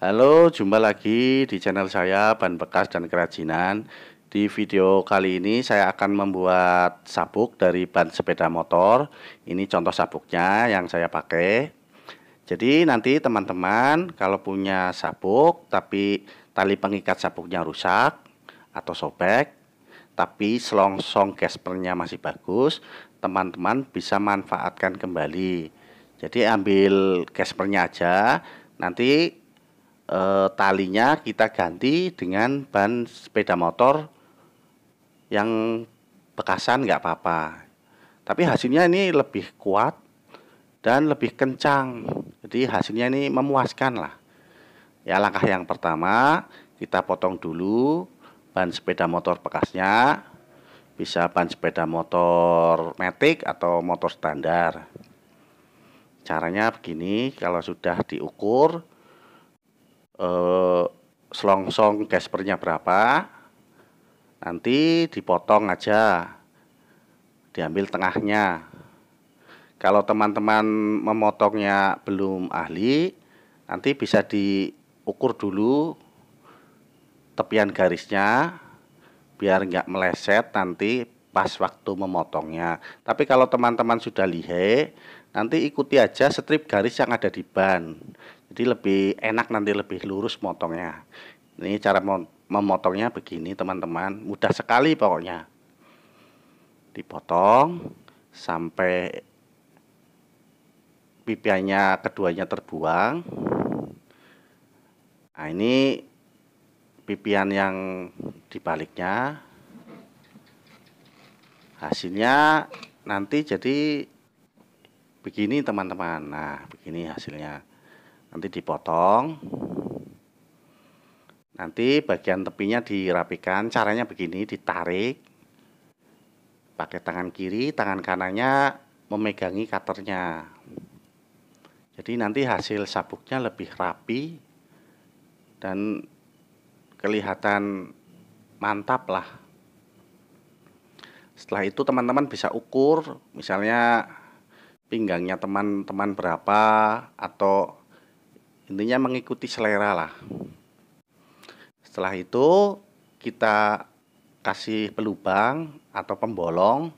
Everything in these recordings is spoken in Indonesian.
Halo, jumpa lagi di channel saya Ban Bekas dan Kerajinan. Di video kali ini saya akan membuat sabuk dari ban sepeda motor. Ini contoh sabuknya yang saya pakai. Jadi nanti teman-teman kalau punya sabuk tapi tali pengikat sabuknya rusak atau sobek, tapi selongsong gaspernya masih bagus, teman-teman bisa manfaatkan kembali. Jadi ambil gaspernya aja, nanti e, talinya kita ganti dengan ban sepeda motor yang bekasan nggak apa-apa. Tapi hasilnya ini lebih kuat dan lebih kencang. Jadi hasilnya ini memuaskan lah. Ya langkah yang pertama kita potong dulu ban sepeda motor bekasnya. Bisa ban sepeda motor metik atau motor standar. Caranya begini, kalau sudah diukur eh, selongsong gaspernya berapa, nanti dipotong aja, diambil tengahnya. Kalau teman-teman memotongnya belum ahli, nanti bisa diukur dulu tepian garisnya biar nggak meleset nanti pas waktu memotongnya. Tapi kalau teman-teman sudah lihai, nanti ikuti aja strip garis yang ada di ban jadi lebih enak nanti lebih lurus motongnya ini cara memotongnya begini teman-teman mudah sekali pokoknya dipotong sampai pipiannya keduanya terbuang nah ini pipian yang dibaliknya hasilnya nanti jadi begini teman-teman nah begini hasilnya nanti dipotong nanti bagian tepinya dirapikan caranya begini ditarik pakai tangan kiri tangan kanannya memegangi cutternya jadi nanti hasil sabuknya lebih rapi dan kelihatan mantap lah setelah itu teman-teman bisa ukur misalnya pinggangnya teman-teman berapa atau intinya mengikuti selera lah setelah itu kita kasih pelubang atau pembolong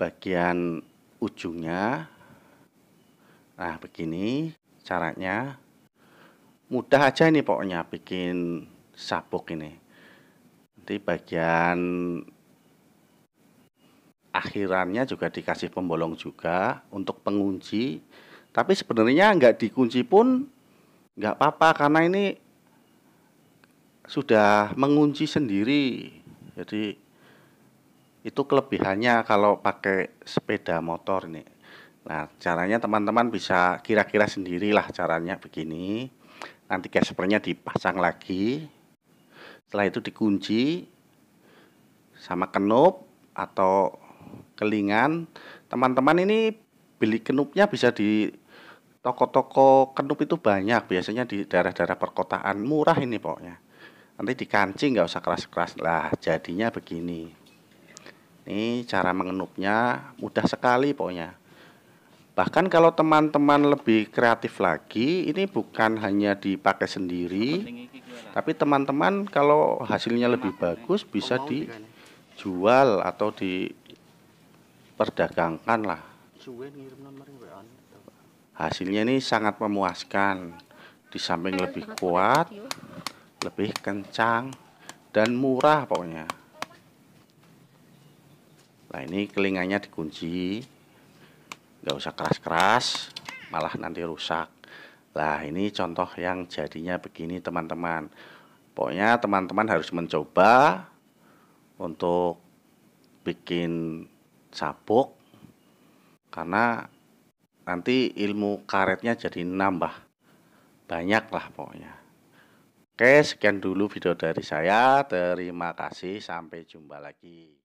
bagian ujungnya nah begini caranya mudah aja ini pokoknya bikin sabuk ini nanti bagian akhirannya juga dikasih pembolong juga untuk pengunci tapi sebenarnya nggak dikunci pun nggak apa-apa karena ini sudah mengunci sendiri. Jadi itu kelebihannya kalau pakai sepeda motor nih. Nah, caranya teman-teman bisa kira-kira sendirilah caranya begini. Nanti gaspernya dipasang lagi. Setelah itu dikunci sama kenup atau kelingan. Teman-teman ini beli kenupnya bisa di toko-toko kenup itu banyak biasanya di daerah-daerah perkotaan murah ini pokoknya nanti dikancing nggak usah keras-keras lah jadinya begini ini cara mengenupnya mudah sekali pokoknya bahkan kalau teman-teman lebih kreatif lagi ini bukan hanya dipakai sendiri tapi teman-teman kalau hasilnya lebih bagus bisa dijual atau diperdagangkan lah hasilnya ini sangat memuaskan di samping lebih kuat lebih kencang dan murah pokoknya nah ini kelingannya dikunci nggak usah keras-keras malah nanti rusak lah ini contoh yang jadinya begini teman-teman pokoknya teman-teman harus mencoba untuk bikin sabuk karena nanti ilmu karetnya jadi nambah banyak lah pokoknya oke sekian dulu video dari saya terima kasih sampai jumpa lagi